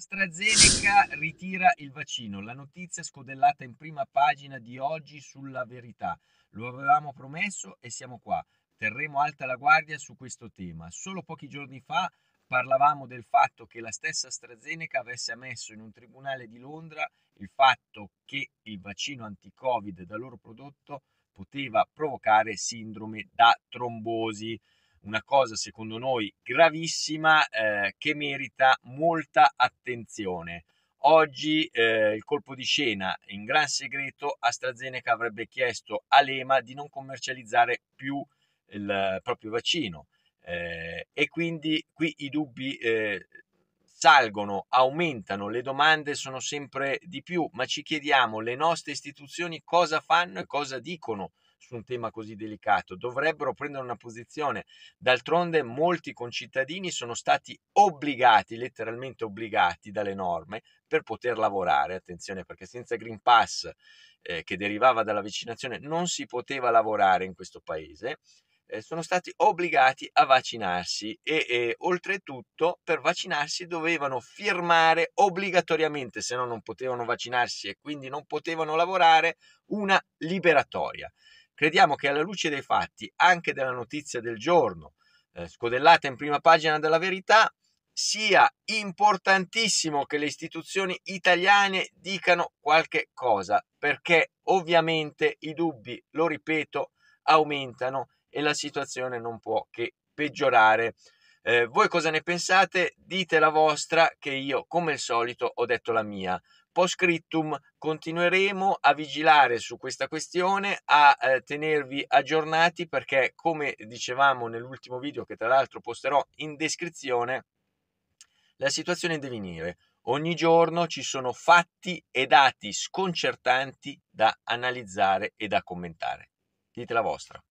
AstraZeneca ritira il vaccino, la notizia scodellata in prima pagina di oggi sulla verità. Lo avevamo promesso e siamo qua. Terremo alta la guardia su questo tema. Solo pochi giorni fa parlavamo del fatto che la stessa AstraZeneca avesse ammesso in un tribunale di Londra il fatto che il vaccino anti-Covid da loro prodotto poteva provocare sindrome da trombosi una cosa secondo noi gravissima eh, che merita molta attenzione. Oggi eh, il colpo di scena in gran segreto AstraZeneca avrebbe chiesto all'EMA di non commercializzare più il proprio vaccino eh, e quindi qui i dubbi eh, salgono, aumentano, le domande sono sempre di più, ma ci chiediamo le nostre istituzioni cosa fanno e cosa dicono su un tema così delicato, dovrebbero prendere una posizione. D'altronde molti concittadini sono stati obbligati, letteralmente obbligati dalle norme per poter lavorare, attenzione perché senza Green Pass eh, che derivava dalla vaccinazione non si poteva lavorare in questo paese eh, sono stati obbligati a vaccinarsi e, e, oltretutto per vaccinarsi dovevano firmare obbligatoriamente, se no non potevano vaccinarsi e quindi non potevano lavorare, una liberatoria crediamo che alla luce dei fatti, anche della notizia del giorno, eh, scodellata in prima pagina della verità, sia importantissimo che le istituzioni italiane dicano qualche cosa, perché ovviamente i dubbi, lo ripeto, aumentano e la situazione non può che peggiorare. Eh, voi cosa ne pensate? Dite la vostra che io, come al solito, ho detto la mia. Post scriptum continueremo a vigilare su questa questione, a eh, tenervi aggiornati perché come dicevamo nell'ultimo video che tra l'altro posterò in descrizione, la situazione è in Ogni giorno ci sono fatti e dati sconcertanti da analizzare e da commentare. Dite la vostra.